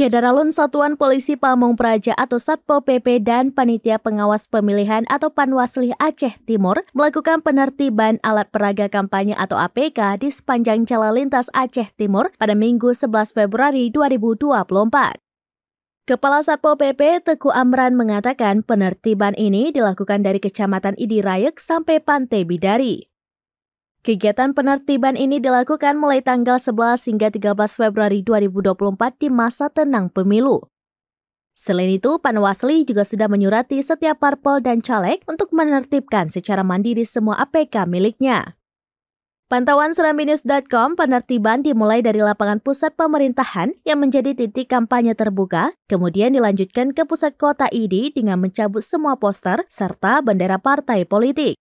Syedaralun Satuan Polisi Pamung Praja atau Satpo PP dan Panitia Pengawas Pemilihan atau Panwasli Aceh Timur melakukan penertiban alat peraga kampanye atau APK di sepanjang jalan lintas Aceh Timur pada Minggu 11 Februari 2024. Kepala Satpol PP Teguh Amran mengatakan penertiban ini dilakukan dari Kecamatan Idirayek sampai Pantai Bidari. Kegiatan penertiban ini dilakukan mulai tanggal 11 hingga 13 Februari 2024 di masa tenang pemilu. Selain itu, Panwasli juga sudah menyurati setiap parpol dan caleg untuk menertibkan secara mandiri semua APK miliknya. Pantauan seraminus.com, penertiban dimulai dari lapangan pusat pemerintahan yang menjadi titik kampanye terbuka, kemudian dilanjutkan ke pusat kota ID dengan mencabut semua poster serta bendera partai politik.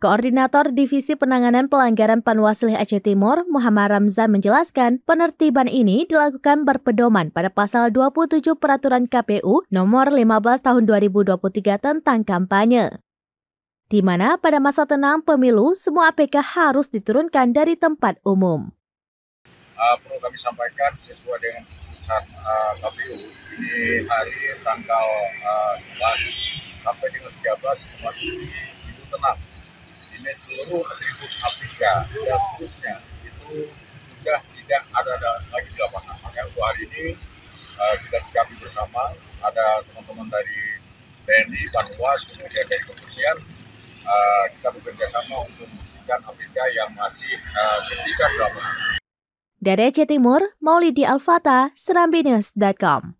Koordinator Divisi Penanganan Pelanggaran Panwaslih Aceh Timur, Muhammad Ramzan menjelaskan, penertiban ini dilakukan berpedoman pada pasal 27 Peraturan KPU nomor 15 tahun 2023 tentang kampanye. Di mana pada masa tenang pemilu, semua APK harus diturunkan dari tempat umum. Uh, perlu kami sampaikan sesuai dengan keputusan uh, ah, KPU, ini hari tanggal uh, ah, 11 sampai dengan 13 masih itu tenang dengan seluruh atribut Afrika dan seterusnya itu sudah tidak ada, ada lagi di lapangan. Maka untuk hari ini eh, uh, kita sikapi bersama ada teman-teman dari TNI, Panwas, kemudian dari kepolisian uh, kita bekerja sama untuk membersihkan Afrika yang masih uh, eh, bersisa di lapangan. Dari Aceh Timur, Maulidi Alfata, serambinews.com.